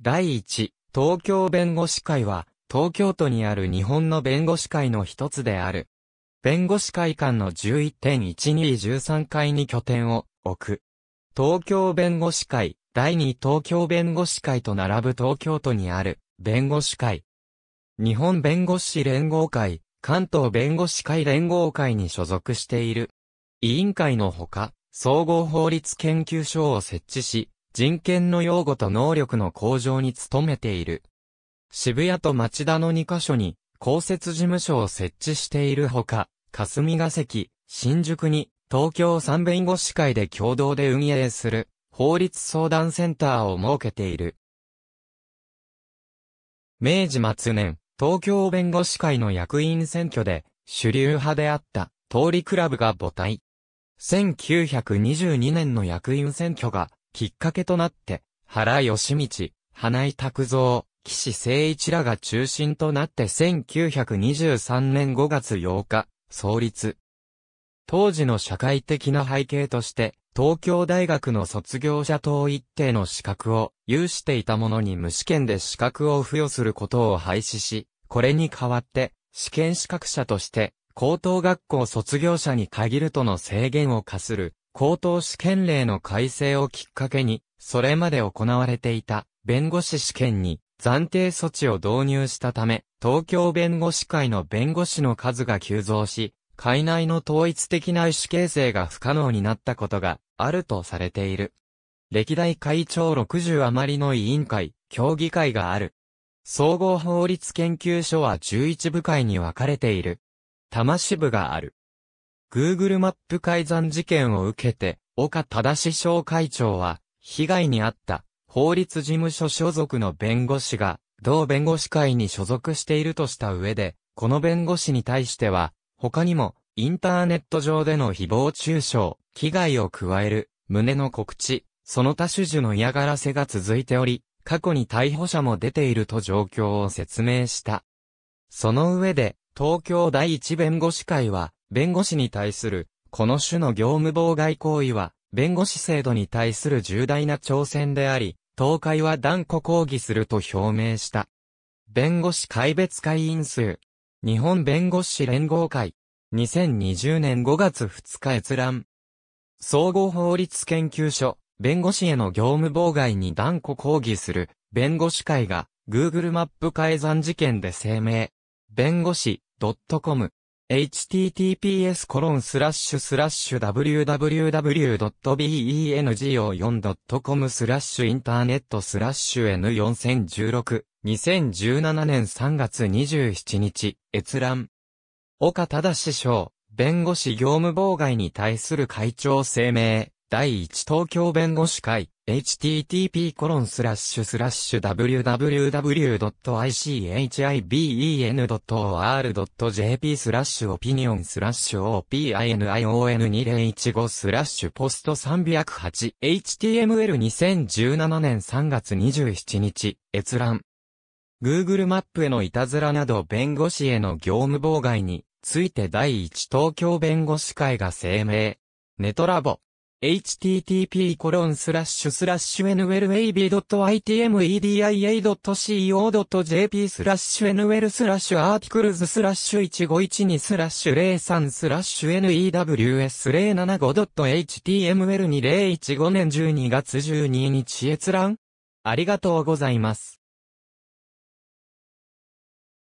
第一、東京弁護士会は、東京都にある日本の弁護士会の一つである。弁護士会館の11.1213階に拠点を置く。東京弁護士会、第2東京弁護士会と並ぶ東京都にある弁護士会。日本弁護士連合会、関東弁護士会連合会に所属している。委員会のほか、総合法律研究所を設置し、人権の擁護と能力の向上に努めている。渋谷と町田の2カ所に公設事務所を設置しているほか、霞が関、新宿に東京三弁護士会で共同で運営する法律相談センターを設けている。明治末年、東京弁護士会の役員選挙で主流派であった通りクラブが母体。1922年の役員選挙がきっかけとなって、原義道、花井拓造、岸誠一らが中心となって1923年5月8日、創立。当時の社会的な背景として、東京大学の卒業者等一定の資格を有していた者に無試験で資格を付与することを廃止し、これに代わって、試験資格者として、高等学校卒業者に限るとの制限を課する高等試験令の改正をきっかけに、それまで行われていた弁護士試験に暫定措置を導入したため、東京弁護士会の弁護士の数が急増し、海内の統一的な意思形成が不可能になったことがあるとされている。歴代会長60余りの委員会、協議会がある。総合法律研究所は11部会に分かれている。多摩支部がある。Google マップ改ざん事件を受けて、岡正商会長は、被害に遭った法律事務所所属の弁護士が、同弁護士会に所属しているとした上で、この弁護士に対しては、他にも、インターネット上での誹謗中傷、危害を加える、胸の告知、その他種々の嫌がらせが続いており、過去に逮捕者も出ていると状況を説明した。その上で、東京第一弁護士会は、弁護士に対する、この種の業務妨害行為は、弁護士制度に対する重大な挑戦であり、東海は断固抗議すると表明した。弁護士会別会員数。日本弁護士連合会。2020年5月2日閲覧。総合法律研究所、弁護士への業務妨害に断固抗議する、弁護士会が、Google マップ改ざん事件で声明。弁護士、.com。https コロンスラッシュスラッシュ www.bengo4.com スラッシュインターネットスラッシュ N4016 2017年3月27日閲覧岡忠師匠弁護士業務妨害に対する会長声明第1東京弁護士会 http://www.ichiben.or.jp スラッシュオピニオンスラッシュ opinion2015 スラッシュポスト 308html2017 年3月27日閲覧 Google マップへのいたずらなど弁護士への業務妨害について第1東京弁護士会が声明ネトラボ h t t p n w e l a b i t m e d i a c o j p スラッシュ nwl スラッシュアーティクルズスラッシュ1512スラッシュ03スラッシュ news075.html2015 年12月12日閲覧ありがとうございます。